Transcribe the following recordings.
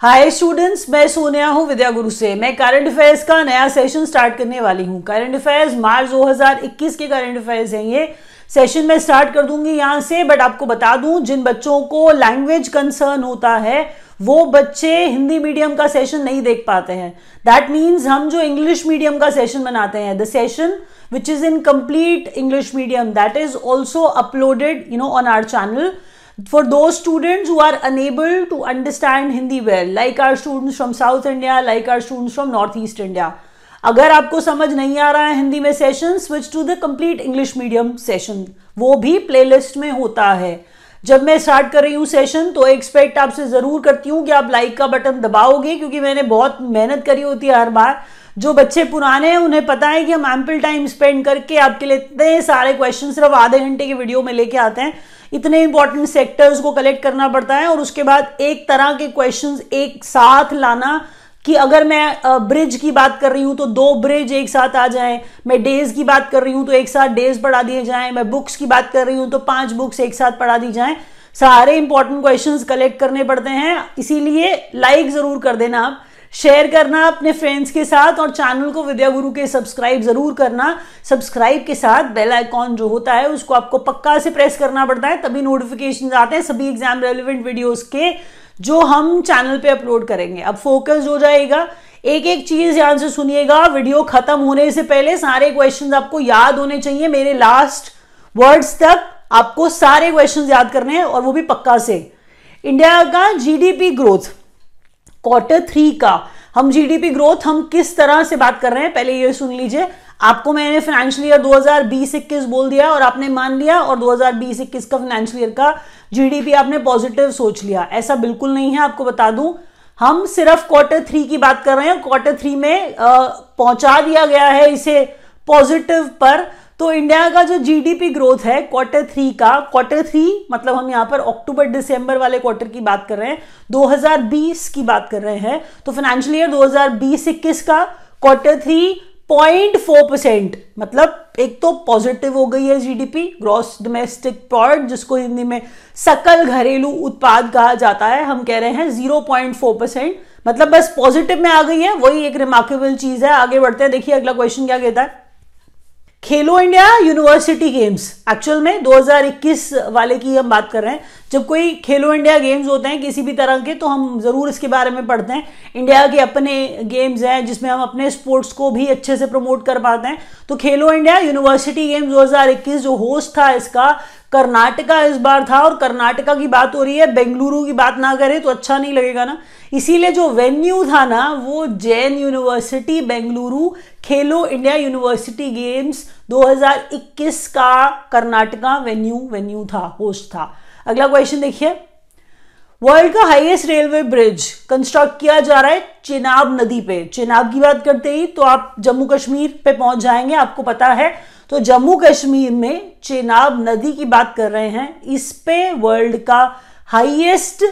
Hi students मैं सोनिया हूं विद्या गुरु से मैं करंट अफेयर्स का नया सेशन स्टार्ट करने वाली हूं करंट अफेयर्स मार्च 2021 के करंट अफेयर्स हैं ये सेशन मैं स्टार्ट कर दूंगी यहाँ से बट आपको बता दूं जिन बच्चों को लैंग्वेज कंसर्न होता है वो बच्चे हिंदी मीडियम का सेशन नहीं देख पाते हैं दैट मीन्स हम जो इंग्लिश मीडियम का सेशन बनाते हैं the session which is in complete English medium that is also uploaded you know on our channel for those students who are unable to understand Hindi well, like our students from South India, like our students from Northeast India. अगर आपको समझ नहीं आ रहा है हिंदी में session switch to the complete English medium session वो भी playlist में होता है जब मैं स्टार्ट कर रही हूँ सेशन तो एक्सपेक्ट आपसे ज़रूर करती हूँ कि आप लाइक का बटन दबाओगे क्योंकि मैंने बहुत मेहनत करी होती है हर बार जो बच्चे पुराने हैं उन्हें पता है कि हम एम्पल टाइम स्पेंड करके आपके लिए इतने सारे क्वेश्चन सिर्फ आधे घंटे के वीडियो में लेके आते हैं इतने इंपॉर्टेंट सेक्टर्स को कलेक्ट करना पड़ता है और उसके बाद एक तरह के क्वेश्चन एक साथ लाना कि अगर मैं ब्रिज की बात कर रही हूँ तो दो ब्रिज एक साथ आ जाएं मैं डेज की बात कर रही हूँ तो एक साथ डेज पढ़ा दिए जाएं मैं बुक्स की बात कर रही हूँ तो पांच बुक्स एक साथ पढ़ा दी जाएं सारे इंपॉर्टेंट क्वेश्चंस कलेक्ट करने पड़ते हैं इसीलिए लाइक ज़रूर कर देना आप शेयर करना अपने फ्रेंड्स के साथ और चैनल को विद्या गुरु के सब्सक्राइब जरूर करना सब्सक्राइब के साथ बेल आइकॉन जो होता है उसको आपको पक्का से प्रेस करना पड़ता है तभी नोटिफिकेशन आते हैं सभी एग्जाम रेलिवेंट वीडियोस के जो हम चैनल पे अपलोड करेंगे अब फोकस हो जाएगा एक एक चीज ध्यान से सुनिएगा वीडियो खत्म होने से पहले सारे क्वेश्चंस आपको याद होने चाहिए मेरे लास्ट वर्ड्स तक आपको सारे क्वेश्चंस याद करने हैं और वो भी पक्का से इंडिया का जीडीपी ग्रोथ क्वार्टर थ्री का हम जीडीपी ग्रोथ हम किस तरह से बात कर रहे हैं पहले ये सुन लीजिए आपको मैंने फाइनेंशियल ईयर 2020-21 बोल दिया और आपने मान लिया और 2020-21 का फाइनेंशियल ईयर का जीडीपी आपने पॉजिटिव सोच लिया ऐसा बिल्कुल नहीं है आपको बता दूं हम सिर्फ क्वार्टर थ्री की बात कर रहे हैं क्वार्टर थ्री में आ, पहुंचा दिया गया है इसे पॉजिटिव पर तो इंडिया का जो जीडीपी ग्रोथ है क्वार्टर थ्री का क्वार्टर थ्री मतलब हम यहाँ पर अक्टूबर दिसंबर वाले क्वार्टर की बात कर रहे हैं 2020 की बात कर रहे हैं तो फाइनेंशियल ईयर 2020-21 का quarter three point four percent मतलब एक तो पॉजिटिव हो गई है जीडीपी ग्रॉस डोमेस्टिक प्रोडक्ट जिसको हिंदी में सकल घरेलू उत्पाद कहा जाता है हम कह रहे हैं जीरो पॉइंट फोर परसेंट मतलब बस पॉजिटिव में आ गई है वही एक रिमार्केबल चीज है आगे बढ़ते हैं देखिए अगला क्वेश्चन क्या कहता है खेलो इंडिया यूनिवर्सिटी गेम्स एक्चुअल में 2021 वाले की हम बात कर रहे हैं जब कोई खेलो इंडिया गेम्स होते हैं किसी भी तरह के तो हम ज़रूर इसके बारे में पढ़ते हैं इंडिया के अपने गेम्स हैं जिसमें हम अपने स्पोर्ट्स को भी अच्छे से प्रमोट कर पाते हैं तो खेलो इंडिया यूनिवर्सिटी गेम्स 2021 जो होस्ट था इसका कर्नाटका इस बार था और कर्नाटका की बात हो रही है बेंगलुरु की बात ना करें तो अच्छा नहीं लगेगा ना इसीलिए जो वेन्यू था ना वो जैन यूनिवर्सिटी बेंगलुरु खेलो इंडिया यूनिवर्सिटी गेम्स 2021 का कर्नाटका वेन्यू वेन्यू था होस्ट था अगला क्वेश्चन देखिए वर्ल्ड का हाईएस्ट रेलवे ब्रिज कंस्ट्रक्ट किया जा रहा है चिनाब नदी पे चिनाब की बात करते ही तो आप जम्मू कश्मीर पे पहुंच जाएंगे आपको पता है तो जम्मू कश्मीर में चेनाब नदी की बात कर रहे हैं इस पे वर्ल्ड का हाईएस्ट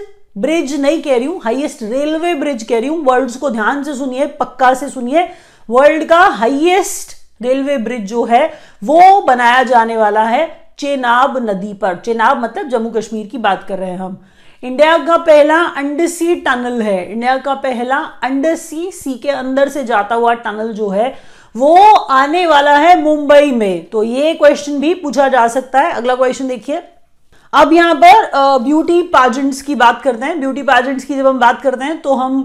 ब्रिज नहीं कह रही हूं हाईएस्ट रेलवे ब्रिज कह रही हूं वर्ल्ड को ध्यान से सुनिए पक्का से सुनिए वर्ल्ड का हाईएस्ट रेलवे ब्रिज जो है वो बनाया जाने वाला है चेनाब नदी पर चेनाब मतलब जम्मू कश्मीर की बात कर रहे हैं हम इंडिया का पहला अंडरसी टनल है इंडिया का पहला अंडरसी सी के अंदर से जाता हुआ टनल जो है वो आने वाला है मुंबई में तो ये क्वेश्चन भी पूछा जा सकता है अगला क्वेश्चन देखिए अब यहाँ पर ब्यूटी पाजेंट्स की बात करते हैं ब्यूटी पाजेंट्स की जब हम बात करते हैं तो हम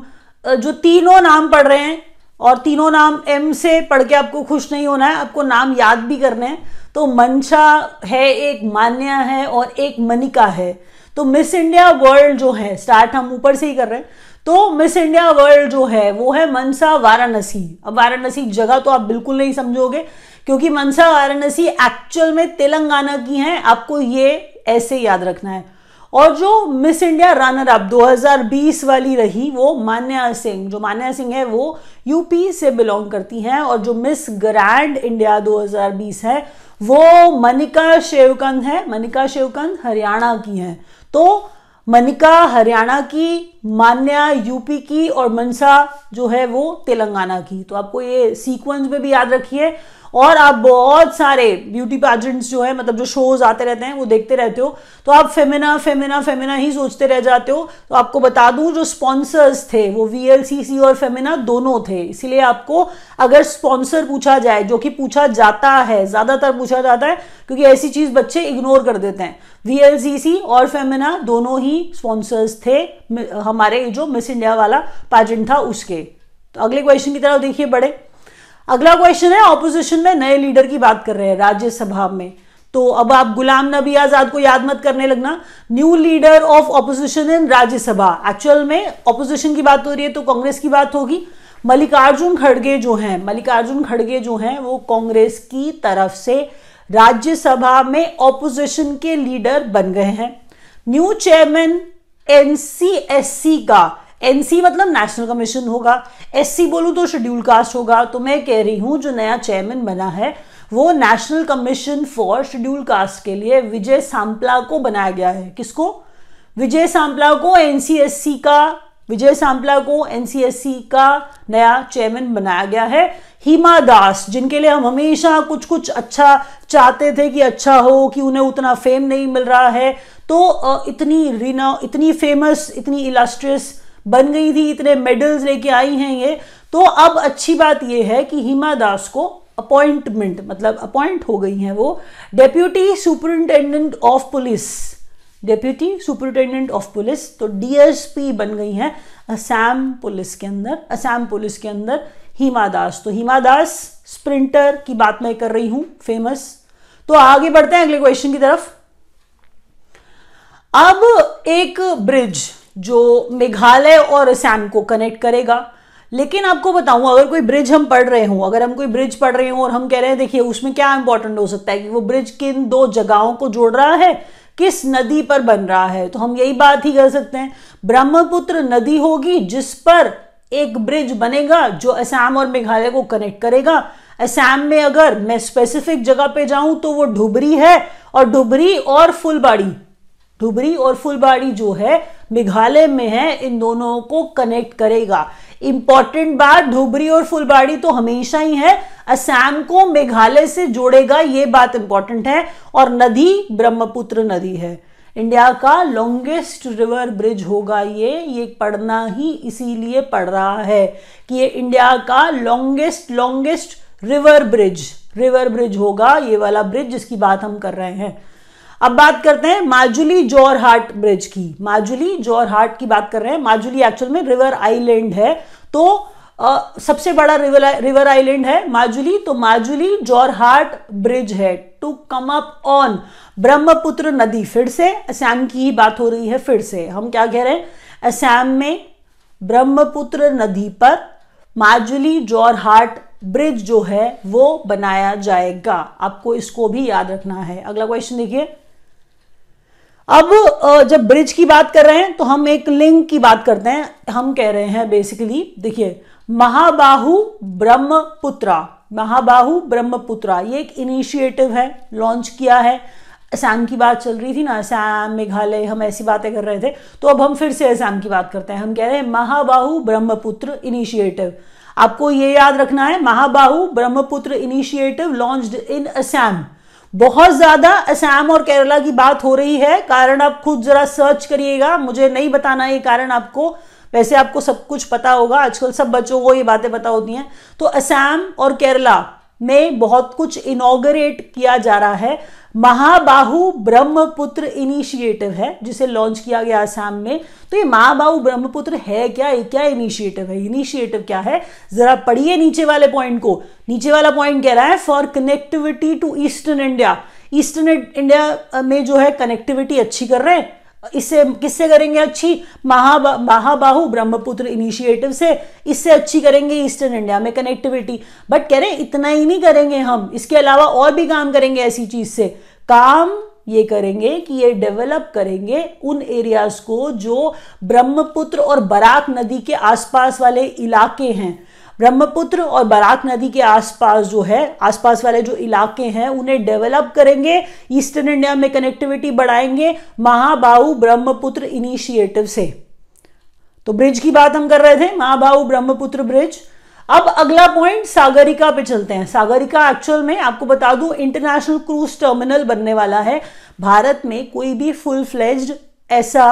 जो तीनों नाम पढ़ रहे हैं और तीनों नाम एम से पढ़ के आपको खुश नहीं होना है आपको नाम याद भी करने हैं तो मंशा है एक मान्या है और एक मनिका है तो मिस इंडिया वर्ल्ड जो है स्टार्ट हम ऊपर से ही कर रहे हैं तो मिस इंडिया वर्ल्ड जो है वो है मनसा वाराणसी अब वाराणसी जगह तो आप बिल्कुल नहीं समझोगे क्योंकि मनसा वाराणसी एक्चुअल में तेलंगाना की हैं आपको ये ऐसे याद रखना है और जो मिस इंडिया रनर अप 2020 वाली रही वो मान्या सिंह जो मान्या सिंह है वो यूपी से बिलोंग करती हैं और जो मिस ग्रैंड इंडिया 2020 है वो मनिका शेवकंद है मनिका शेवकंद हरियाणा की हैं तो मनिका हरियाणा की मान्या यूपी की और मनसा जो है वो तेलंगाना की तो आपको ये सीक्वेंस में भी याद रखिए और आप बहुत सारे ब्यूटी पैजेंट्स जो है मतलब जो शोज आते रहते हैं वो देखते रहते हो तो आप फेमिना फेमिना फेमिना ही सोचते रह जाते हो तो आपको बता दूं जो स्पॉन्सर्स थे वो वी और फेमिना दोनों थे इसीलिए आपको अगर स्पॉन्सर पूछा जाए जो कि पूछा जाता है ज़्यादातर पूछा जाता है क्योंकि ऐसी चीज़ बच्चे इग्नोर कर देते हैं वी और फेमिना दोनों ही स्पॉन्सर्स थे हमारे जो मिस इंडिया वाला पैजेंट था उसके तो अगले क्वेश्चन की तरफ देखिए बड़े अगला क्वेश्चन है ऑपोजिशन में नए लीडर की बात कर रहे हैं राज्यसभा में तो अब आप गुलाम नबी आजाद को याद मत करने लगना new leader of opposition in Rajya Sabha actual में ऑपोजिशन की बात हो रही है तो कांग्रेस की बात होगी मल्लिकार्जुन खड़गे जो हैं मल्लिकार्जुन खड़गे जो हैं वो कांग्रेस की तरफ से राज्यसभा में ऑपोजिशन के लीडर बन गए हैं न्यू चेयरमैन एनसीएससी का एनसी मतलब नेशनल कमीशन होगा एससी बोलूँ तो शेड्यूल कास्ट होगा तो मैं कह रही हूँ जो नया चेयरमैन बना है वो national commission for schedule caste के लिए विजय सांपला को बनाया गया है किसको विजय सांपला को एनसीएससी का विजय सांपला को एनसीएससी का नया चेयरमैन बनाया गया है हीमा दास जिनके लिए हम हमेशा कुछ कुछ अच्छा चाहते थे कि अच्छा हो कि उन्हें उतना फेम नहीं मिल रहा है तो इतनी रीना इतनी फेमस इतनी इलास्ट्रियस बन गई थी इतने मेडल्स लेके आई हैं ये तो अब अच्छी बात ये है कि हिमा दास को अपॉइंटमेंट मतलब अपॉइंट हो गई हैं वो deputy superintendent of police deputy superintendent of police तो डीएसपी बन गई हैं असम पुलिस के अंदर असम पुलिस के अंदर हिमा दास तो हिमा दास स्प्रिंटर की बात मैं कर रही हूं फेमस तो आगे बढ़ते हैं अगले क्वेश्चन की तरफ अब एक ब्रिज जो मेघालय और असम को कनेक्ट करेगा लेकिन आपको बताऊं अगर कोई ब्रिज हम पढ़ रहे हों अगर हम कोई ब्रिज पढ़ रहे हों और हम कह रहे हैं देखिए उसमें क्या इंपॉर्टेंट हो सकता है कि वो ब्रिज किन दो जगहों को जोड़ रहा है किस नदी पर बन रहा है तो हम यही बात ही कर सकते हैं ब्रह्मपुत्र नदी होगी जिस पर एक ब्रिज बनेगा जो असम और मेघालय को कनेक्ट करेगा असम में अगर मैं स्पेसिफिक जगह पे जाऊं तो वो ढुबरी है और ढुबरी और फुलबाड़ी धुबरी और फुलबाड़ी जो है मेघालय में है इन दोनों को कनेक्ट करेगा इंपॉर्टेंट बात धुबरी और फुलबाड़ी तो हमेशा ही है असम को मेघालय से जोड़ेगा ये बात इंपॉर्टेंट है और नदी ब्रह्मपुत्र नदी है इंडिया का लॉन्गेस्ट रिवर ब्रिज होगा ये ये पढ़ना ही इसीलिए पढ़ रहा है कि ये इंडिया का longest longest river bridge river bridge होगा ये वाला ब्रिज जिसकी बात हम कर रहे हैं अब बात करते हैं माजुली जोरहाट ब्रिज की माजुली जोरहाट की बात कर रहे हैं माजुली एक्चुअल में रिवर आइलैंड है तो आ, सबसे बड़ा रिवर रिवर आइलैंड है माजुली तो माजुली जोरहाट ब्रिज है to come up on Brahmaputra नदी फिर से असम की ही बात हो रही है फिर से हम क्या कह रहे हैं असम में ब्रह्मपुत्र नदी पर माजुली जोरहाट ब्रिज जो है वो बनाया जाएगा आपको इसको भी याद रखना है अगला क्वेश्चन देखिए अब जब ब्रिज की बात कर रहे हैं तो हम एक लिंग की बात करते हैं हम कह रहे हैं बेसिकली देखिए महाबाहु ब्रह्मपुत्रा महाबाहु ब्रह्मपुत्रा ये एक इनिशिएटिव है लॉन्च किया है असम की बात चल रही थी ना असम मेघालय हम ऐसी बातें कर रहे थे तो अब हम फिर से असम की बात करते हैं हम कह रहे हैं महाबाहु ब्रह्मपुत्र इनिशिएटिव आपको ये याद रखना है Mahabahu Brahmaputra initiative launched in Assam बहुत ज़्यादा असम और केरला की बात हो रही है कारण आप खुद ज़रा सर्च करिएगा मुझे नहीं बताना ये कारण आपको वैसे आपको सब कुछ पता होगा आजकल सब बच्चों को ये बातें पता होती हैं तो असम और केरला में बहुत कुछ इनोग्रेट किया जा रहा है महाबाहु ब्रह्मपुत्र इनिशिएटिव है जिसे लॉन्च किया गया आसाम में तो ये महाबाहु ब्रह्मपुत्र है क्या ये क्या इनिशिएटिव है इनिशिएटिव क्या है जरा पढ़िए नीचे वाले पॉइंट को नीचे वाला पॉइंट कह रहा है for connectivity to eastern India eastern India में जो है कनेक्टिविटी अच्छी कर रहे हैं इससे किससे करेंगे अच्छी महाबा महाबाहु ब्रह्मपुत्र इनिशिएटिव से इससे अच्छी करेंगे ईस्टर्न इंडिया में कनेक्टिविटी बट कह रहे इतना ही नहीं करेंगे हम इसके अलावा और भी काम करेंगे ऐसी चीज़ से काम ये करेंगे कि ये डेवलप करेंगे उन एरियाज को जो ब्रह्मपुत्र और बराक नदी के आसपास वाले इलाके हैं ब्रह्मपुत्र और बराक नदी के आसपास जो है आसपास वाले जो इलाके हैं उन्हें डेवलप करेंगे ईस्टर्न इंडिया में कनेक्टिविटी बढ़ाएंगे महाबाहु ब्रह्मपुत्र इनिशिएटिव से तो ब्रिज की बात हम कर रहे थे महाबाहु ब्रह्मपुत्र ब्रिज अब अगला पॉइंट सागरिका पे चलते हैं सागरिका एक्चुअल में आपको बता दूं इंटरनेशनल क्रूज टर्मिनल बनने वाला है भारत में कोई भी फुल फ्लेज्ड ऐसा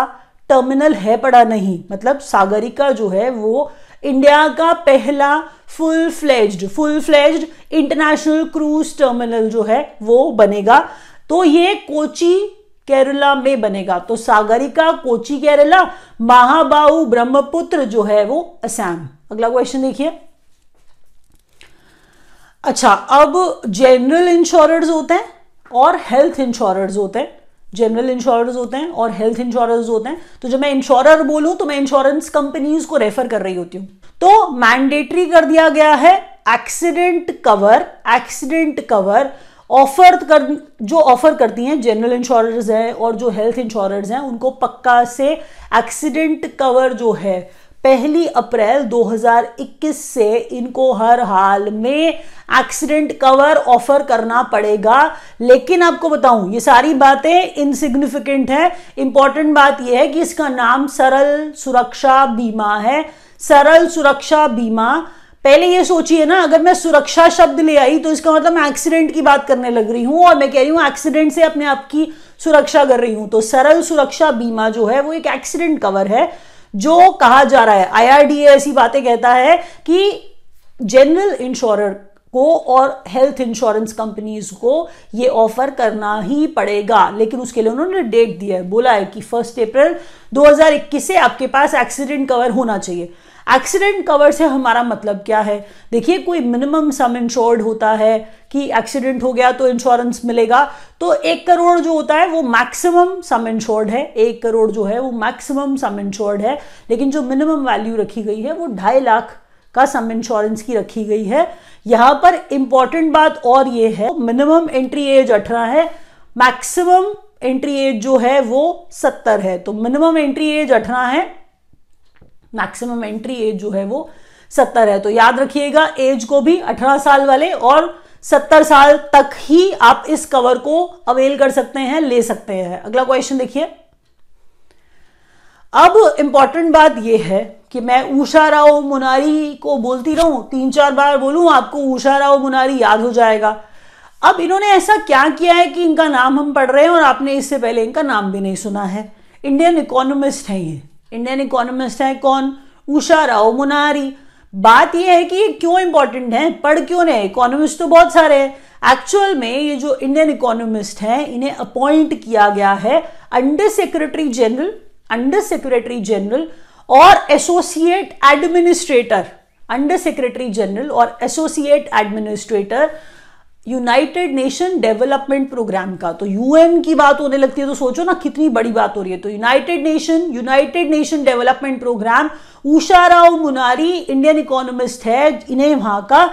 टर्मिनल है पड़ा नहीं मतलब सागरिका जो है वो इंडिया का पहला full fledged full fledged international cruise terminal जो है वो बनेगा तो ये कोची केरला में बनेगा तो सागरिका कोची केरला महाबाहु ब्रह्मपुत्र जो है वो असम अगला क्वेश्चन देखिए अच्छा अब जनरल इंश्योरेंस होते हैं और हेल्थ इंश्योरेंस होते हैं जनरल इंश्योरर्स होते हैं और हेल्थ इंश्योरर्स होते हैं तो जब मैं इंश्योरर बोलूं तो मैं इंश्योरेंस कंपनीज को रेफर कर रही होती हूं तो मैंडेटरी कर दिया गया है accident cover accident cover offer कर जो ऑफर करती हैं जनरल इंश्योरर्स हैं और जो हेल्थ इंश्योरर्स हैं उनको पक्का से एक्सीडेंट कवर जो है पहली अप्रैल 2021 से इनको हर हाल में एक्सीडेंट कवर ऑफर करना पड़ेगा लेकिन आपको बताऊं ये सारी बातें इनसिग्निफिकेंट है इंपॉर्टेंट बात यह है कि इसका नाम सरल सुरक्षा बीमा है सरल सुरक्षा बीमा पहले ये सोचिए ना अगर मैं सुरक्षा शब्द ले आई तो इसका मतलब मैं एक्सीडेंट की बात करने लग रही हूं और मैं कह रही हूं एक्सीडेंट से अपने आप की सुरक्षा कर रही हूं तो सरल सुरक्षा बीमा जो है वो एक एक्सीडेंट कवर है जो कहा जा रहा है आईआरडीए ऐसी बातें कहता है कि जनरल इंश्योरर को और हेल्थ इंश्योरेंस कंपनीज को ये ऑफर करना ही पड़ेगा लेकिन उसके लिए उन्होंने डेट दिया है बोला है कि फर्स्ट अप्रैल 2021 से आपके पास एक्सीडेंट कवर होना चाहिए एक्सीडेंट कवर से हमारा मतलब क्या है देखिए कोई मिनिमम सम इंश्योर्ड होता है कि एक्सीडेंट हो गया तो इंश्योरेंस मिलेगा तो एक करोड़ जो होता है वो मैक्सिमम सम इंश्योर्ड है एक करोड़ जो है वो मैक्सिमम सम इंश्योर्ड है लेकिन जो मिनिमम वैल्यू रखी गई है वो ढाई लाख का सम इंश्योरेंस की रखी गई है यहां पर इंपॉर्टेंट बात और ये है मिनिमम एंट्री एज अठारह है मैक्सिमम एंट्री एज जो है वो सत्तर है तो मिनिमम एंट्री एज अठारह है मैक्सिमम एंट्री एज जो है वो सत्तर है तो याद रखिएगा एज को भी अठारह साल वाले और सत्तर साल तक ही आप इस कवर को अवेल कर सकते हैं ले सकते हैं अगला क्वेश्चन देखिए अब इंपॉर्टेंट बात यह है कि मैं उषा राव मुनारी को बोलती रहूं तीन चार बार बोलूं आपको उषा राव मुनारी याद हो जाएगा अब इन्होंने ऐसा क्या किया है कि इनका नाम हम पढ़ रहे हैं और आपने इससे पहले इनका नाम भी नहीं सुना है इंडियन इकोनॉमिस्ट हैं ये इंडियन इकोनॉमिस्ट है कौन उषा राव मुनारी बात यह है कि ये क्यों इंपॉर्टेंट है पढ़ क्यों नहीं इकोनॉमिस्ट तो बहुत सारे हैं एक्चुअल में ये जो इंडियन इकोनॉमिस्ट हैं इन्हें अपॉइंट किया गया है under secretary general under secretary general और associate administrator under secretary general और associate administrator united nation development programme का तो यूएन की बात होने लगती है तो सोचो ना कितनी बड़ी बात हो रही है तो united nation united nation development programme Usha Rao Munari Indian economist है इन्हें वहां का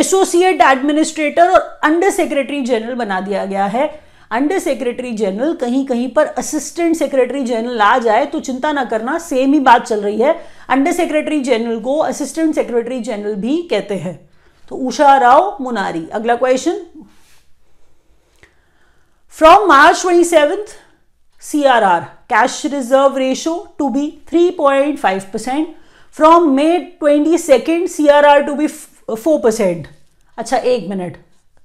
एसोसिएट एडमिनिस्ट्रेटर और अंडर सेक्रेटरी जनरल बना दिया गया है अंडर सेक्रेटरी जनरल कहीं कहीं पर असिस्टेंट सेक्रेटरी जनरल आ जाए तो चिंता ना करना सेम ही बात चल रही है अंडर सेक्रेटरी जनरल को असिस्टेंट सेक्रेटरी जनरल भी कहते हैं तो उषा राव मुनारी अगला question from March twenty seventh C R R cash reserve ratio to be three point five percent from May twenty second C R R to be four percent अच्छा एक minute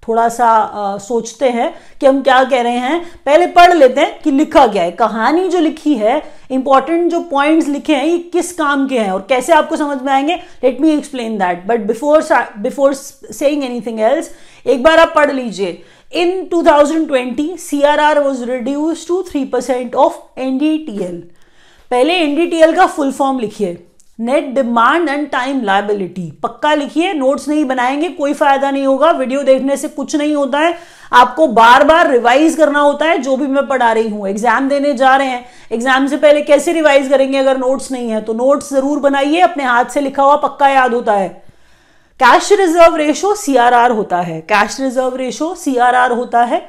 थोड़ा सा आ, सोचते हैं कि हम क्या कह रहे हैं पहले पढ़ लेते हैं कि लिखा गया है कहानी जो लिखी है इंपॉर्टेंट जो पॉइंट्स लिखे हैं ये किस काम के हैं और कैसे आपको समझ में आएंगे let me explain that but before before saying anything else एक बार आप पढ़ लीजिए in 2020 CRR was reduce to 3% of NDTL पहले एनडीटीएल का फुल फॉर्म लिखिए net demand and time liability पक्का लिखिए नोट्स नहीं बनाएंगे कोई फायदा नहीं होगा वीडियो देखने से कुछ नहीं होता है आपको बार बार रिवाइज करना होता है जो भी मैं पढ़ा रही हूं एग्जाम देने जा रहे हैं एग्जाम से पहले कैसे रिवाइज करेंगे अगर नोट्स नहीं है तो नोट्स जरूर बनाइए अपने हाथ से लिखा हुआ पक्का याद होता है कैश रिजर्व रेशो सीआरआर होता है कैश रिजर्व रेशो सीआरआर होता है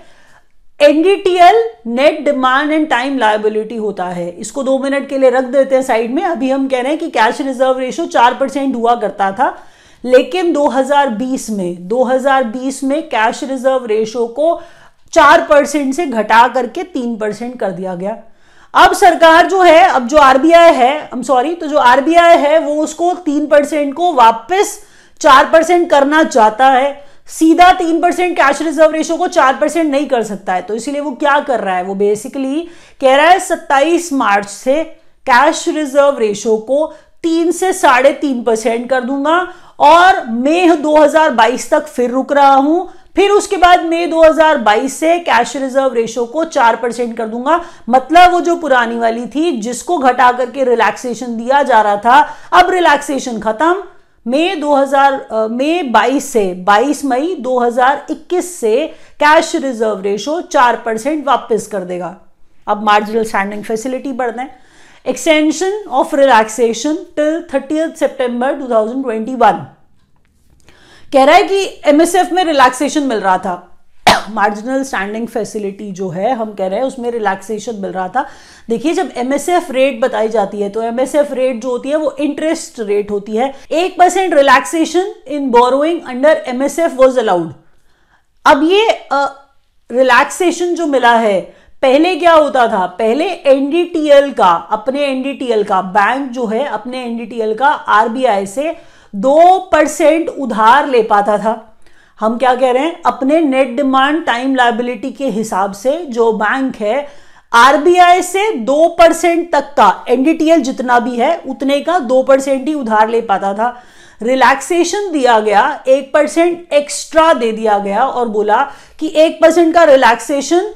NDTL net demand and time liability होता है इसको दो मिनट के लिए रख देते हैं साइड में अभी हम कह रहे हैं कि कैश रिजर्व रेशो चार परसेंट हुआ करता था लेकिन 2020 में 2020 में कैश रिजर्व रेशो को चार परसेंट से घटा करके तीन परसेंट कर दिया गया अब सरकार जो है अब जो आरबीआई है आई सॉरी तो जो आरबीआई है वो उसको तीन परसेंट को वापस चार परसेंट करना चाहता है सीधा तीन परसेंट कैश रिजर्व रेशो को चार परसेंट नहीं कर सकता है तो इसीलिए वो क्या कर रहा है वो बेसिकली कह रहा है सत्ताईस मार्च से कैश रिजर्व रेशो को तीन से साढ़े तीन परसेंट कर दूंगा और मई 2022 तक फिर रुक रहा हूं फिर उसके बाद मई 2022 से कैश रिजर्व रेशो को चार परसेंट कर दूंगा मतलब वो जो पुरानी वाली थी जिसको घटा करके रिलैक्सेशन दिया जा रहा था अब रिलैक्सेशन खत्म मई 2000 मई बाईस से 22 मई 2021 से कैश रिजर्व रेशो 4 परसेंट वापस कर देगा अब मार्जिनल स्टैंडिंग फैसिलिटी बढ़ है extension of relaxation till thirty September 2021 कह रहा है कि एमएसएफ में रिलैक्सेशन मिल रहा था मार्जिनल स्टैंडिंग फैसिलिटी जो है हम कह रहे हैं उसमें रिलैक्सेशन मिल रहा था देखिए जब एमएसएफ रेट बताई जाती है तो एमएसएफ रेट जो होती है वो इंटरेस्ट रेट होती है एक percent relaxation in borrowing under MSF was allowed अब ये रिलैक्सेशन uh, जो मिला है पहले क्या होता था पहले एनडीटीएल का अपने एनडीटीएल का बैंक जो है अपने एनडीटीएल का आरबीआई से दो परसेंट उधार ले पाता था हम क्या कह रहे हैं अपने नेट डिमांड टाइम लाइबिलिटी के हिसाब से जो बैंक है आरबीआई से दो परसेंट तक का एनडीटीएल जितना भी है उतने का दो परसेंट ही उधार ले पाता था रिलैक्सेशन दिया गया एक परसेंट एक्स्ट्रा दे दिया गया और बोला कि एक परसेंट का relaxation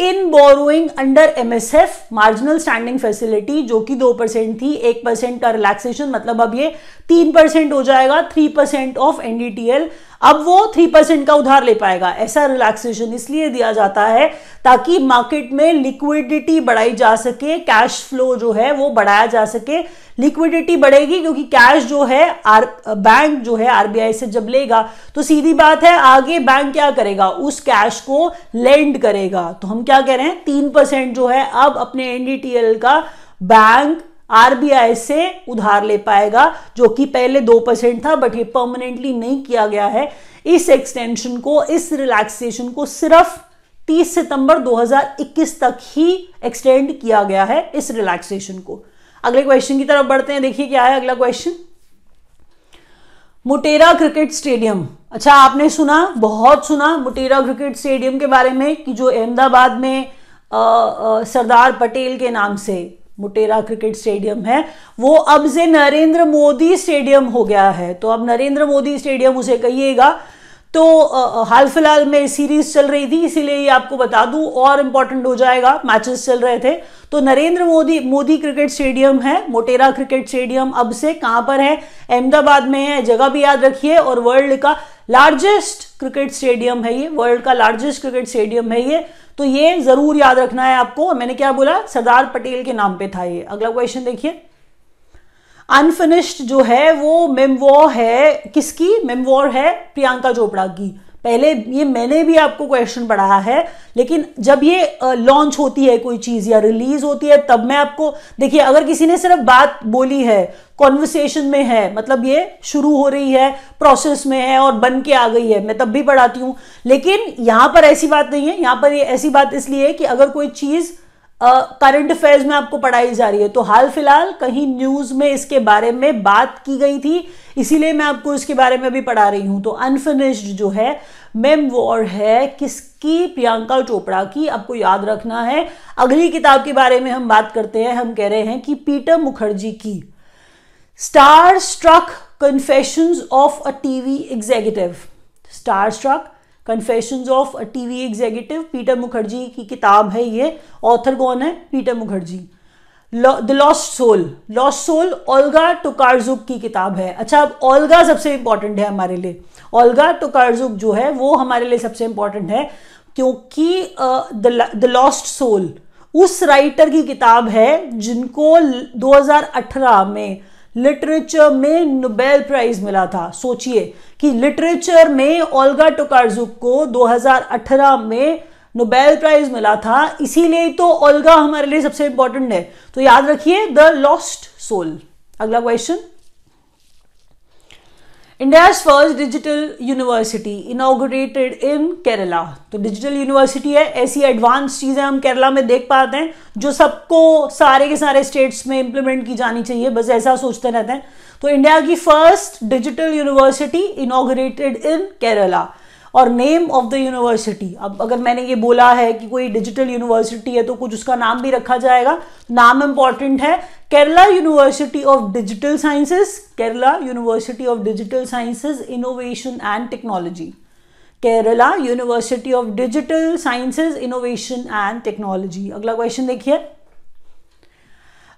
in borrowing under MSF marginal standing facility जो कि दो परसेंट थी एक परसेंट का रिलैक्सेशन मतलब अब ये तीन परसेंट हो जाएगा थ्री परसेंट ऑफ एनडीटीएल अब वो थ्री परसेंट का उधार ले पाएगा ऐसा रिलैक्सेशन इसलिए दिया जाता है ताकि मार्केट में लिक्विडिटी बढ़ाई जा सके कैश फ्लो जो है वो बढ़ाया जा सके लिक्विडिटी बढ़ेगी क्योंकि कैश जो है आर बैंक जो है आरबीआई से जब लेगा तो सीधी बात है आगे बैंक क्या करेगा उस कैश को लेंड करेगा तो हम क्या कह रहे हैं तीन परसेंट जो है अब अपने एनडीटीएल का बैंक आरबीआई से उधार ले पाएगा जो कि पहले दो परसेंट था बट ये परमानेंटली नहीं किया गया है इस एक्सटेंशन को इस रिलैक्सेशन को सिर्फ 30 सितंबर 2021 तक ही एक्सटेंड किया गया है इस रिलैक्सेशन को अगले क्वेश्चन की तरफ बढ़ते हैं देखिए क्या है अगला क्वेश्चन मुटेरा क्रिकेट स्टेडियम अच्छा आपने सुना बहुत सुना मुटेरा क्रिकेट स्टेडियम के बारे में कि जो अहमदाबाद में सरदार पटेल के नाम से मुटेरा क्रिकेट स्टेडियम है वो अब से नरेंद्र मोदी स्टेडियम हो गया है तो अब नरेंद्र मोदी स्टेडियम उसे कहिएगा तो हाल फिलहाल में सीरीज चल रही थी इसीलिए ये आपको बता दूं और इंपॉर्टेंट हो जाएगा मैचेस चल रहे थे तो नरेंद्र मोदी मोदी क्रिकेट स्टेडियम है मोटेरा क्रिकेट स्टेडियम अब से कहां पर है अहमदाबाद में है जगह भी याद रखिए और वर्ल्ड का लार्जेस्ट क्रिकेट स्टेडियम है ये वर्ल्ड का लार्जेस्ट क्रिकेट स्टेडियम है ये तो ये जरूर याद रखना है आपको मैंने क्या बोला सरदार पटेल के नाम पे था ये अगला क्वेश्चन देखिए अनफिनिश्ड जो है वो मेमवॉ है किसकी मेमवॉर है प्रियंका चोपड़ा की पहले ये मैंने भी आपको क्वेश्चन पढ़ाया है लेकिन जब ये लॉन्च होती है कोई चीज़ या रिलीज होती है तब मैं आपको देखिए अगर किसी ने सिर्फ बात बोली है कॉन्वर्सेशन में है मतलब ये शुरू हो रही है प्रोसेस में है और बन के आ गई है मैं तब भी पढ़ाती हूँ लेकिन यहाँ पर ऐसी बात नहीं है यहाँ पर ये ऐसी बात इसलिए है कि अगर कोई चीज़ करंट uh, अफेयर्स में आपको पढ़ाई जा रही है तो हाल फिलहाल कहीं न्यूज़ में इसके बारे में बात की गई थी इसीलिए मैं आपको इसके बारे में भी पढ़ा रही हूं तो अनफिनिश्ड जो है मेम वॉर है किसकी प्रियंका चोपड़ा की आपको याद रखना है अगली किताब के बारे में हम बात करते हैं हम कह रहे हैं कि पीटर मुखर्जी की star struck confession of a TV executive star struck confession of a V executive Peter Mukerjea की किताब है ये ऑथर कौन है Peter Mukerjea the lost soul lost soul Olga Tokarczuk की किताब है अच्छा अब ओल्गा सबसे इंपॉर्टेंट है हमारे लिए ओल्गा टोकारजुक जो है वो हमारे लिए सबसे इंपॉर्टेंट है क्योंकि द लॉस्ट सोल उस राइटर की किताब है जिनको 2018 में लिटरेचर में नोबेल प्राइज मिला था सोचिए कि लिटरेचर में ओल्गा टोकार्जुक को 2018 में नोबेल प्राइज मिला था इसीलिए तो ओल्गा हमारे लिए सबसे इंपॉर्टेंट है तो याद रखिए द लॉस्ट सोल अगला question India's first digital university inaugurated in Kerala तो डिजिटल यूनिवर्सिटी है ऐसी एडवांस चीज़ें हम केरला में देख पाते हैं जो सबको सारे के सारे स्टेट्स में इंप्लीमेंट की जानी चाहिए बस ऐसा सोचते रहते हैं तो इंडिया की first digital university inaugurated in Kerala और नेम ऑफ द यूनिवर्सिटी अब अगर मैंने ये बोला है कि कोई डिजिटल यूनिवर्सिटी है तो कुछ उसका नाम भी रखा जाएगा नाम इंपॉर्टेंट है Kerala university of digital sciences Kerala university of digital sciences innovation and technology Kerala university of digital sciences innovation and technology अगला क्वेश्चन देखिए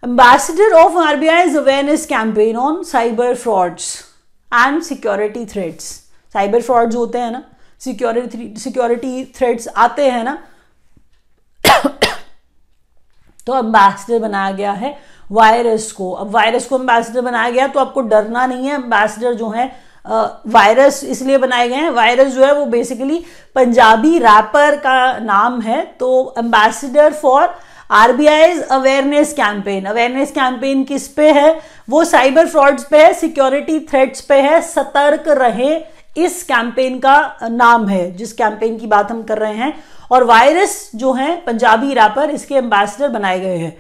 ambassador of R B I awareness campaign on cyber frauds and security threats cyber frauds होते हैं ना security security threads आते हैं ना तो ambassador बनाया गया है वायरस को अब वायरस को एम्बेसडर बनाया गया तो आपको डरना नहीं है एम्बेसडर जो है वायरस इसलिए बनाए गए हैं वायरस जो है वो बेसिकली पंजाबी रैपर का नाम है तो ambassador for RBI awareness campaign awareness campaign किस पे है वो साइबर फ्रॉड्स पे है सिक्योरिटी थ्रेट्स पे है सतर्क रहे इस कैंपेन का नाम है जिस कैंपेन की बात हम कर रहे हैं और वायरस जो है पंजाबी रैपर इसके एम्बेसडर बनाए गए हैं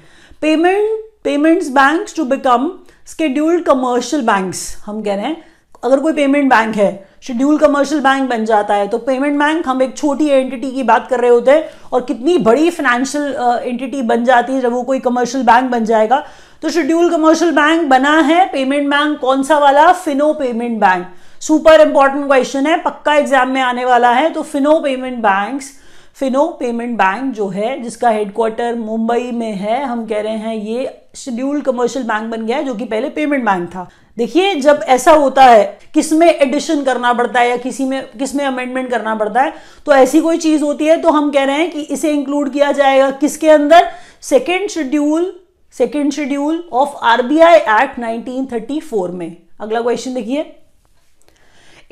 payment payments bank to become scheduled commercial banks हम कह रहे हैं अगर कोई पेमेंट बैंक है शेड्यूल कमर्शियल बैंक बन जाता है तो पेमेंट बैंक हम एक छोटी एंटिटी की बात कर रहे होते हैं और कितनी बड़ी फाइनेंशियल एंटिटी uh, बन जाती है जब वो कोई कमर्शियल बैंक बन जाएगा तो शेड्यूल कमर्शियल बैंक बना है पेमेंट बैंक कौन सा वाला Fino payment bank super important question है पक्का एग्जाम में आने वाला है तो Fino payment banks Fino payment bank जो है जिसका हेडक्वार्टर मुंबई में है हम कह रहे हैं ये शेड्यूल कमर्शियल बैंक बन गया है जो कि पहले पेमेंट बैंक था देखिए जब ऐसा होता है किसमें एडिशन करना पड़ता है या किसी में किसमें अमेंडमेंट करना पड़ता है तो ऐसी कोई चीज होती है तो हम कह रहे हैं कि इसे इंक्लूड किया जाएगा किसके अंदर second schedule second schedule of RBI act 1934 में अगला क्वेश्चन देखिए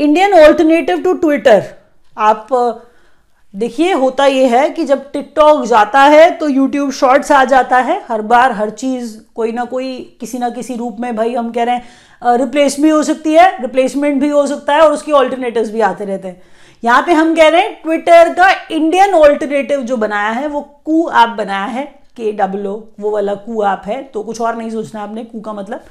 इंडियन ऑल्टरनेटिव टू ट्विटर आप देखिए होता यह है कि जब टिकटॉक जाता है तो यूट्यूब शॉर्ट्स आ जाता है हर बार हर चीज़ कोई ना कोई किसी ना किसी रूप में भाई हम कह रहे हैं रिप्लेस भी हो सकती है रिप्लेसमेंट भी हो सकता है और उसके ऑल्टरनेटिव भी आते रहते हैं यहाँ पे हम कह रहे हैं ट्विटर का इंडियन ऑल्टरनेटिव जो बनाया है वो कू ऐप बनाया है के डब्लो वो वाला कू ऐप है तो कुछ और नहीं सोचना आपने कू का मतलब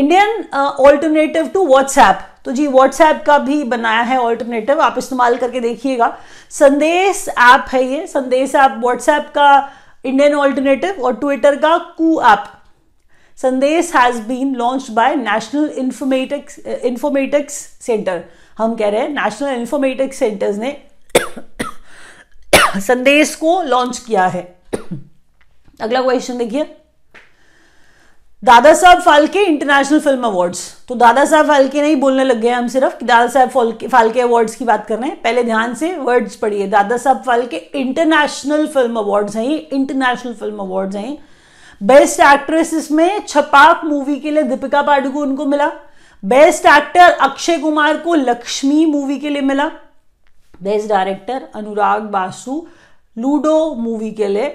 इंडियन ऑल्टरनेटिव टू व्हाट्सएप तो जी व्हाट्सएप का भी बनाया है ऑल्टरनेटिव आप इस्तेमाल करके देखिएगा संदेश ऐप है ये संदेश ऐप व्हाट्सएप का इंडियन ऑल्टरनेटिव और ट्विटर का Koo app Sandes has been launch by national informatics informatics centre हम कह रहे हैं नेशनल इन्फॉर्मेटिक्स सेंटर्स ने संदेश को लॉन्च किया है अगला क्वेश्चन देखिए दादा Saheb Phalke international film awards तो दादा साहब फालके नहीं बोलने लग गए हम सिर्फ कि दादा साहब फालके फालके अवार्ड्स की बात कर रहे हैं पहले ध्यान से वर्ड्स पढ़िए Dada Saheb Phalke international film awards हैं इंटरनेशनल फिल्म अवार्ड्स हैं बेस्ट एक्ट्रेस इसमें छपाक मूवी के लिए दीपिका पाडुकोन उनको मिला बेस्ट एक्टर अक्षय कुमार को लक्ष्मी मूवी के लिए मिला best director Anurag Basu Ludo movie के लिए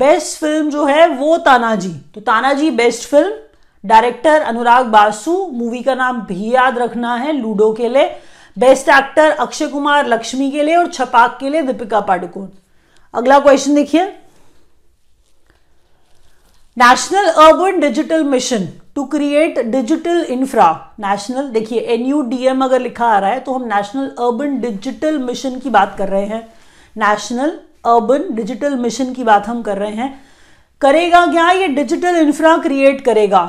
बेस्ट फिल्म जो है वो तानाजी तो Tanaji best film director Anurag Basu movie का नाम भी याद रखना है लूडो के लिए बेस्ट एक्टर अक्षय कुमार लक्ष्मी के लिए और छपाक के लिए दीपिका पाडुकोण अगला क्वेश्चन देखिए national urban digital mission to create digital infra national देखिए एनयूडीएम अगर लिखा आ रहा है तो हम नेशनल अर्बन डिजिटल मिशन की बात कर रहे हैं नेशनल अर्बन डिजिटल मिशन की बात हम कर रहे हैं करेगा क्या ये डिजिटल इंफ्रा क्रिएट करेगा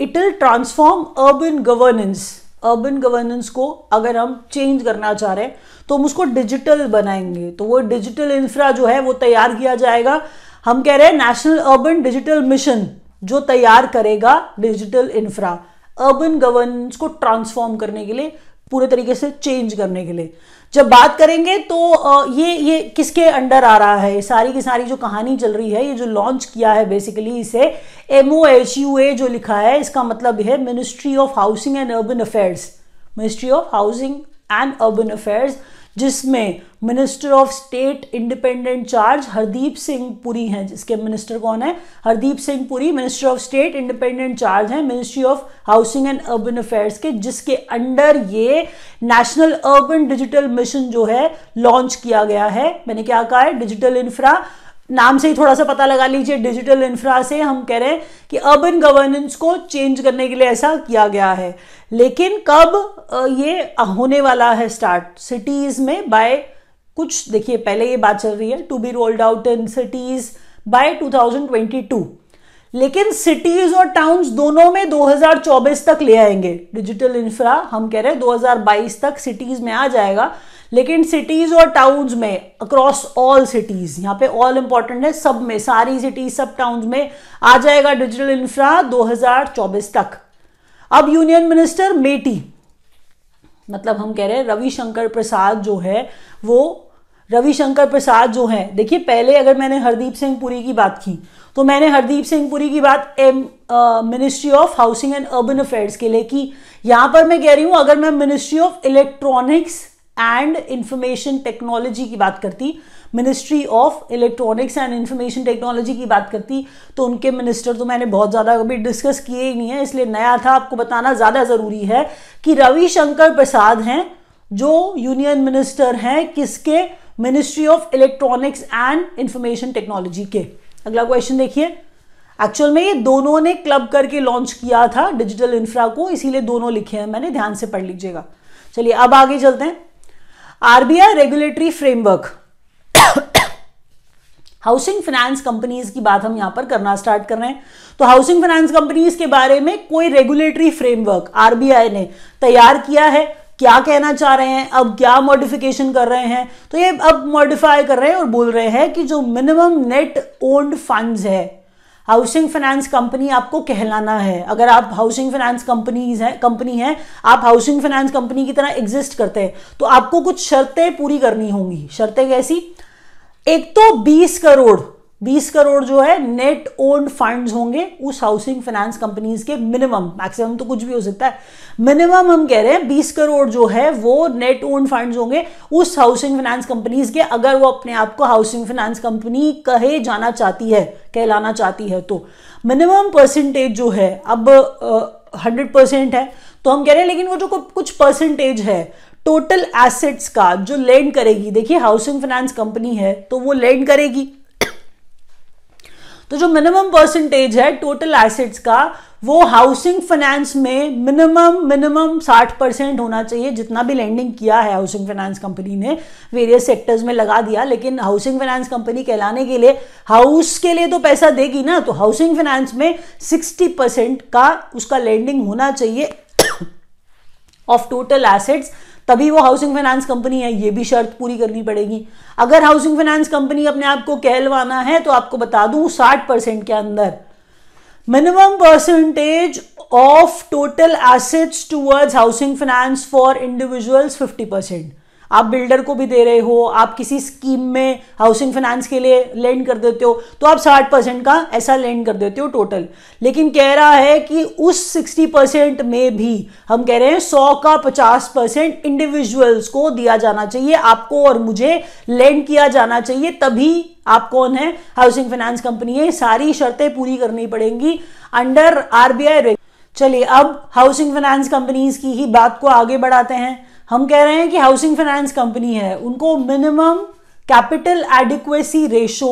it will transform urban governance urban governance को अगर हम चेंज करना चाह रहे हैं तो हम उसको डिजिटल बनाएंगे तो वो डिजिटल इंफ्रा जो है वो तैयार किया जाएगा हम कह रहे हैं नेशनल अर्बन डिजिटल मिशन जो तैयार करेगा डिजिटल इंफ्रा अर्बन गवर्नेंस को ट्रांसफॉर्म करने के लिए पूरे तरीके से चेंज करने के लिए जब बात करेंगे तो ये ये किसके अंडर आ रहा है सारी की सारी जो कहानी चल रही है ये जो लॉन्च किया है बेसिकली इसे M O H U A जो लिखा है इसका मतलब है ministry of housing and urban affairs ministry of housing and urban affairs जिसमें minister of state independent charge Hardeep Singh Puri हैं जिसके मिनिस्टर कौन है Hardeep Singh Puri minister of state independent charge हैं ministry of housing and urban affairs के जिसके अंडर ये नेशनल अर्बन डिजिटल मिशन जो है लॉन्च किया गया है मैंने क्या कहा है डिजिटल इंफ्रा नाम से ही थोड़ा सा पता लगा लीजिए डिजिटल इंफ्रा से हम कह रहे हैं कि अर्बन गवर्नेंस को चेंज करने के लिए ऐसा किया गया है लेकिन कब ये होने वाला है स्टार्ट सिटीज़ में बाय कुछ देखिए पहले ये बात चल रही है to be rolled out in cities by 2022 लेकिन सिटीज़ और टाउन्स दोनों में 2024 तक ले आएंगे डिजिटल इंफ्रा हम कह रहे हैं 2022 तक सिटीज़ में आ जाएगा लेकिन सिटीज़ और टाउन्स में अक्रॉस ऑल सिटीज़ यहाँ पे ऑल इंपॉर्टेंट है सब में सारी सिटीज सब टाउन्स में आ जाएगा डिजिटल इंफ्रा 2024 तक अब यूनियन मिनिस्टर मेटी मतलब हम कह रहे हैं रविशंकर प्रसाद जो है वो रविशंकर प्रसाद जो है देखिए पहले अगर मैंने हरदीप सिंह पुरी की बात की तो मैंने हरदीप सिंह पुरी की बात एम ministry of housing and urban affairs के लिए की यहां पर मैं कह रही हूं अगर मैं ministry of electronics and information technology की बात करती ministry of electronics and information technology की बात करती तो उनके मिनिस्टर तो मैंने बहुत ज़्यादा कभी डिस्कस किए ही नहीं है इसलिए नया था आपको बताना ज़्यादा ज़रूरी है कि रविशंकर प्रसाद हैं जो यूनियन मिनिस्टर हैं किसके ministry of electronics and information technology के अगला क्वेश्चन देखिए एक्चुअल में ये दोनों ने क्लब करके लॉन्च किया था डिजिटल इंफ्रा को इसीलिए दोनों लिखे हैं मैंने ध्यान से पढ़ लीजिएगा चलिए अब आगे चलते हैं RBI regulatory framework housing finance companies की बात हम यहां पर करना स्टार्ट कर रहे हैं तो हाउसिंग फाइनेंस कंपनीज के बारे में कोई रेगुलेटरी फ्रेमवर्क आरबीआई ने तैयार किया है क्या कहना चाह रहे हैं अब क्या मॉडिफिकेशन कर रहे हैं तो ये अब मॉडिफाई कर रहे हैं और बोल रहे हैं कि जो मिनिमम नेट ओन्ड फंड्स है हाउसिंग फाइनेंस कंपनी आपको कहलाना है अगर आप हाउसिंग फाइनेंस कंपनीज हैं कंपनी है आप हाउसिंग फाइनेंस कंपनी की तरह एग्जिस्ट करते हैं तो आपको कुछ शर्तें पूरी करनी होंगी शर्तें कैसी एक तो बीस करोड़ बीस करोड़ जो है नेट ओन्ड फंड्स होंगे उस हाउसिंग फाइनेंस कंपनीज के मिनिमम मैक्सिमम तो कुछ भी हो सकता है मिनिमम हम कह रहे हैं बीस करोड़ जो है वो नेट ओन्ड फंड्स होंगे उस हाउसिंग फाइनेंस कंपनीज के अगर वो अपने आप को हाउसिंग फाइनेंस कंपनी कहे जाना चाहती है कहलाना चाहती है तो मिनिमम परसेंटेज जो है अब हंड्रेड परसेंट है तो हम कह रहे हैं लेकिन वो जो कुछ परसेंटेज है टोटल एसेट्स का जो लैंड करेगी देखिए हाउसिंग फाइनेंस कंपनी है तो वो लैंड करेगी तो जो मिनिमम परसेंटेज है टोटल एसेट्स का वो हाउसिंग फाइनेंस में मिनिमम मिनिमम 60 परसेंट होना चाहिए जितना भी लैंडिंग किया है हाउसिंग फाइनेंस कंपनी ने वेरियस सेक्टर्स में लगा दिया लेकिन हाउसिंग फाइनेंस कंपनी कहलाने के लिए हाउस के लिए तो पैसा देगी ना तो हाउसिंग फाइनेंस में 60 परसेंट का उसका लैंडिंग होना चाहिए ऑफ टोटल एसेट्स तभी वो हाउसिंग फाइनेंस कंपनी है ये भी शर्त पूरी करनी पड़ेगी अगर हाउसिंग फाइनेंस कंपनी अपने आप को कहलवाना है तो आपको बता दूं साठ परसेंट के अंदर minimum percentage of total assets towards housing finance for individuals fifty percent आप बिल्डर को भी दे रहे हो आप किसी स्कीम में हाउसिंग फाइनेंस के लिए लैंड कर देते हो तो आप साठ परसेंट का ऐसा लैंड कर देते हो टोटल लेकिन कह रहा है कि उस सिक्सटी परसेंट में भी हम कह रहे हैं सौ का पचास परसेंट इंडिविजुअल्स को दिया जाना चाहिए आपको और मुझे लैंड किया जाना चाहिए तभी आप कौन है हाउसिंग फाइनेंस कंपनी है सारी शर्तें पूरी करनी पड़ेंगी अंडर आरबीआई चलिए अब हाउसिंग फाइनेंस कंपनीज की ही बात को आगे बढ़ाते हैं हम कह रहे हैं कि हाउसिंग फाइनेंस कंपनी है उनको minimum capital adequacy ratio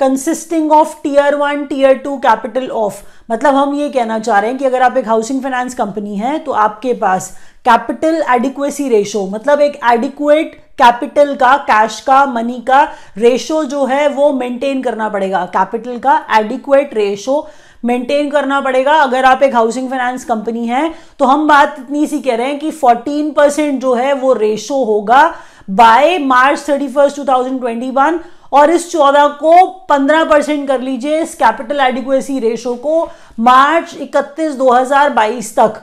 consisting of tier one tier two capital of मतलब हम ये कहना चाह रहे हैं कि अगर आप एक हाउसिंग फाइनेंस कंपनी है तो आपके पास कैपिटल एडिक्वेसी रेशो मतलब एक एडिक्वेट कैपिटल का कैश का मनी का रेशो जो है वो मेंटेन करना पड़ेगा कैपिटल का एडिक्वेट रेशो मेंटेन करना पड़ेगा अगर आप एक हाउसिंग फाइनेंस कंपनी है तो हम बात इतनी सी कह रहे हैं कि 14 परसेंट जो है वो रेशो होगा by March thirty first two और इस चौदह को 15 परसेंट कर लीजिए इस कैपिटल एडिक्वेसी रेशो को मार्च 31 2022 तक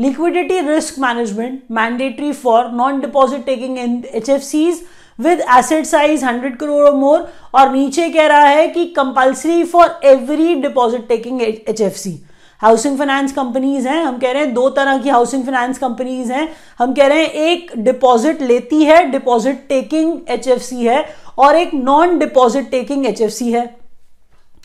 liquidity risk management mandatory for non deposit taking in H F Cs with asset size hundred crore और मोर और नीचे कह रहा है कि compulsory for every deposit taking H F C housing finance companies हैं हम कह रहे हैं दो तरह की हाउसिंग फाइनेंस कंपनीज हैं हम कह रहे हैं एक डिपॉजिट लेती है deposit taking H F C है और एक non deposit taking H F C है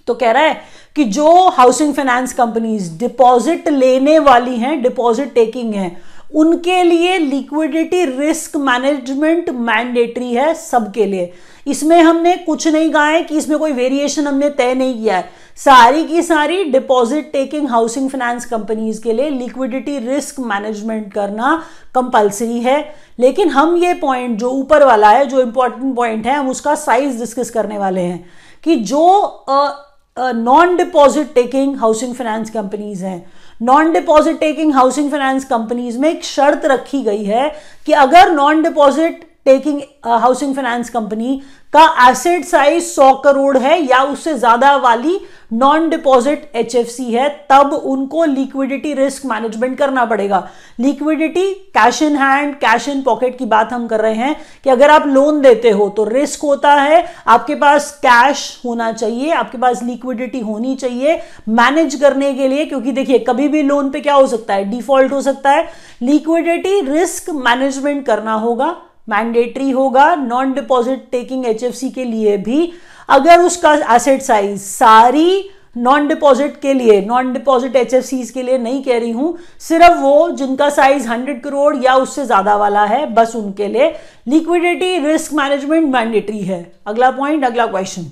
तो कह रहा है कि जो हाउसिंग फाइनेंस कंपनीज डिपॉजिट लेने वाली हैं डिपॉजिट टेकिंग है उनके लिए लिक्विडिटी रिस्क मैनेजमेंट मैंडेटरी है सबके लिए इसमें हमने कुछ नहीं कहा है कि इसमें कोई वेरिएशन हमने तय नहीं किया है सारी की सारी deposit taking housing finance companies के लिए लिक्विडिटी रिस्क मैनेजमेंट करना कंपलसरी है लेकिन हम ये पॉइंट जो ऊपर वाला है जो इंपॉर्टेंट पॉइंट है हम उसका साइज डिस्कस करने वाले हैं कि जो non deposit taking housing finance companies हैं non deposit taking housing finance companies में एक शर्त रखी गई है कि अगर non deposit taking housing finance company का एसेट साइज सौ करोड़ है या उससे ज्यादा वाली नॉन डिपॉजिट एच है तब उनको लिक्विडिटी रिस्क मैनेजमेंट करना पड़ेगा liquidity cash in hand cash in pocket की बात हम कर रहे हैं कि अगर आप लोन देते हो तो रिस्क होता है आपके पास कैश होना चाहिए आपके पास लिक्विडिटी होनी चाहिए मैनेज करने के लिए क्योंकि देखिए कभी भी लोन पे क्या हो सकता है डिफॉल्ट हो सकता है लिक्विडिटी रिस्क मैनेजमेंट करना होगा मैंडेटरी होगा नॉन डिपॉजिट टेकिंग एच के लिए भी अगर उसका एसेट साइज सारी नॉन डिपॉजिट के लिए नॉन डिपॉजिट एच के लिए नहीं कह रही हूं सिर्फ वो जिनका साइज 100 करोड़ या उससे ज्यादा वाला है बस उनके लिए लिक्विडिटी रिस्क मैनेजमेंट मैंडेटरी है अगला पॉइंट अगला question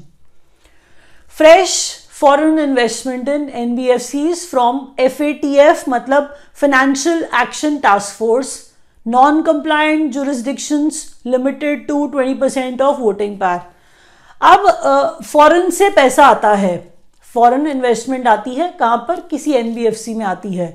fresh foreign investment in NBFC from F मतलब financial action task force non compliant jurisdiction limited to twenty percent of voting पार अब फॉरेन से पैसा आता है फॉरेन इन्वेस्टमेंट आती है कहां पर किसी एनबीएफसी में आती है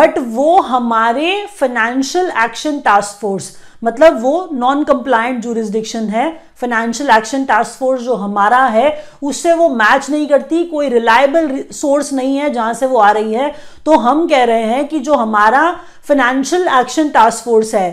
बट वो हमारे फाइनेंशियल एक्शन टास्क फोर्स मतलब वो नॉन कंप्लायंट जूरिस्डिक्शन है फाइनेंशियल एक्शन टास्क फोर्स जो हमारा है उससे वो मैच नहीं करती कोई रिलायबल सोर्स नहीं है जहां से वो आ रही है तो हम कह रहे हैं कि जो हमारा फाइनेंशियल एक्शन टास्क फोर्स है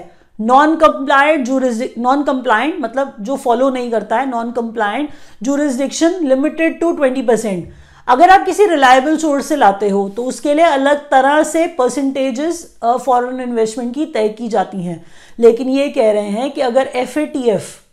non compliant jurisdiction non compliant मतलब जो फॉलो नहीं करता है non compliant jurisdiction limited to twenty percent अगर आप किसी रिलायबल सोर्स से लाते हो तो उसके लिए अलग तरह से परसेंटेजेस फॉरेन इन्वेस्टमेंट की तय की जाती हैं लेकिन ये कह रहे हैं कि अगर एफ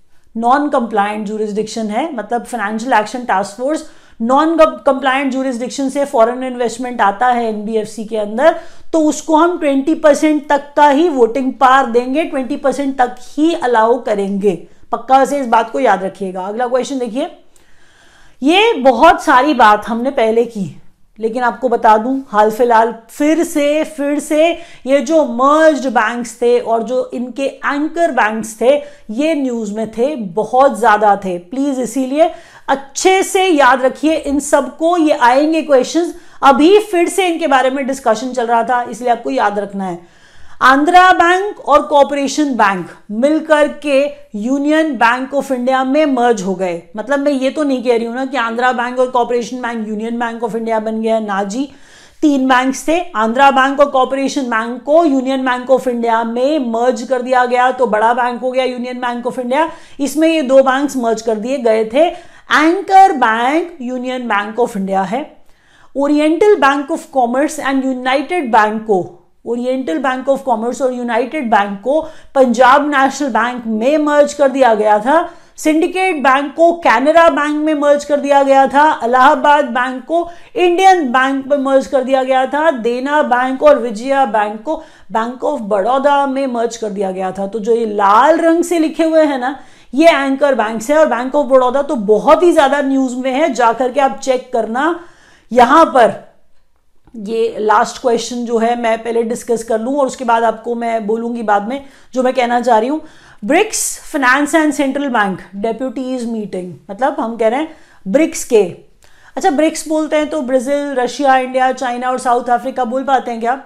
नॉन कंप्लायंट जूरिस्डिक्शन है मतलब financial action task force non compliant jurisdiction से फॉरेन इन्वेस्टमेंट आता है एनबीएफसी के अंदर तो उसको हम 20 परसेंट तक का ही वोटिंग पार देंगे 20 परसेंट तक ही अलाउ करेंगे पक्का से इस बात को याद रखिएगा अगला क्वेश्चन देखिए ये बहुत सारी बात हमने पहले की लेकिन आपको बता दूं हाल फिलहाल फिर से फिर से ये जो मर्ज बैंक्स थे और जो इनके एंकर बैंक्स थे ये न्यूज़ में थे बहुत ज़्यादा थे प्लीज़ इसीलिए अच्छे से याद रखिए इन सबको ये आएंगे क्वेश्चंस अभी फिर से इनके बारे में डिस्कशन चल रहा था इसलिए आपको याद रखना है आंध्रा बैंक और कॉपोरेशन बैंक मिलकर के यूनियन बैंक ऑफ इंडिया में मर्ज हो गए मतलब मैं ये तो नहीं कह रही हूँ ना कि आंध्रा बैंक और corporation bank union bank of India बन गया ना जी तीन बैंक थे आंध्रा बैंक और कॉपोरेशन बैंक को यूनियन बैंक ऑफ इंडिया में मर्ज कर दिया गया तो बड़ा बैंक हो गया यूनियन बैंक ऑफ इंडिया इसमें ये दो बैंक मर्ज कर दिए गए थे anchor bank union bank of India है oriental bank of commerce and united bank को ओरिएंटल बैंक ऑफ कॉमर्स और यूनाइटेड बैंक को पंजाब नेशनल बैंक में मर्ज कर दिया गया था सिंडिकेट बैंक को कैनरा बैंक में मर्ज कर दिया गया था अलाहाबाद बैंक को इंडियन बैंक में मर्ज कर दिया गया था देना बैंक और विजया बैंक को बैंक ऑफ बड़ौदा में मर्ज कर दिया गया था तो जो ये लाल रंग से लिखे हुए हैं ना ये एंकर बैंक है और बैंक ऑफ बड़ौदा तो बहुत ही ज्यादा न्यूज में है जाकर के आप चेक करना यहां पर ये लास्ट क्वेश्चन जो है मैं पहले डिस्कस कर लूँ और उसके बाद आपको मैं बोलूँगी बाद में जो मैं कहना चाह रही हूँ BRICS finance and central bank deputies meeting मतलब हम कह रहे हैं ब्रिक्स के अच्छा ब्रिक्स बोलते हैं तो ब्राज़ील रशिया इंडिया चाइना और साउथ अफ्रीका बोल पाते हैं क्या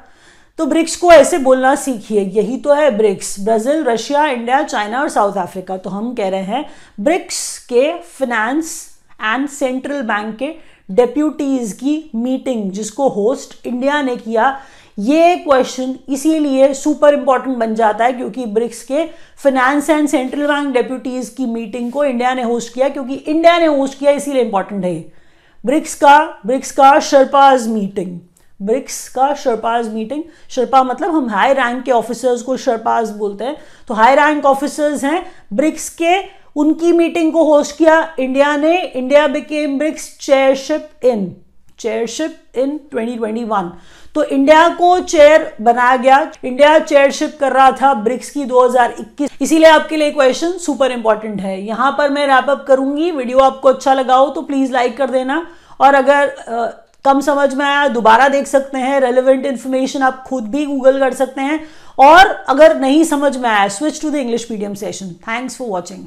तो ब्रिक्स को ऐसे बोलना सीखिए यही तो है BRICS Brazil Russia India China और साउथ अफ्रीका तो हम कह रहे हैं ब्रिक्स के फिनेंस एंड सेंट्रल बैंक के डेप्यूटीज की मीटिंग जिसको होस्ट इंडिया ने किया ये क्वेश्चन इसीलिए सुपर इंपॉर्टेंट बन जाता है क्योंकि ब्रिक्स के finance and central bank deputies की मीटिंग को इंडिया ने होस्ट किया क्योंकि इंडिया ने होस्ट किया इसीलिए इंपॉर्टेंट है ब्रिक्स का ब्रिक्स का शर्पाज मीटिंग ब्रिक्स का शर्पाज मीटिंग शर्पा मतलब हम हाई रैंक के ऑफिसर्स को शर्पाज बोलते हैं तो हाई रैंक ऑफिसर्स हैं ब्रिक्स के उनकी मीटिंग को होस्ट किया इंडिया ने India became BRICS chairship in chairship in 2021 तो इंडिया को चेयर बनाया गया इंडिया चेयरशिप कर रहा था ब्रिक्स की 2021 इसीलिए आपके लिए क्वेश्चन सुपर इंपॉर्टेंट है यहां पर मैं रैपअप करूंगी वीडियो आपको अच्छा लगा हो तो प्लीज लाइक कर देना और अगर आ, कम समझ में आया दोबारा देख सकते हैं रेलिवेंट इन्फॉर्मेशन आप खुद भी गूगल कर सकते हैं और अगर नहीं समझ में आया switch to the English medium session thanks for watching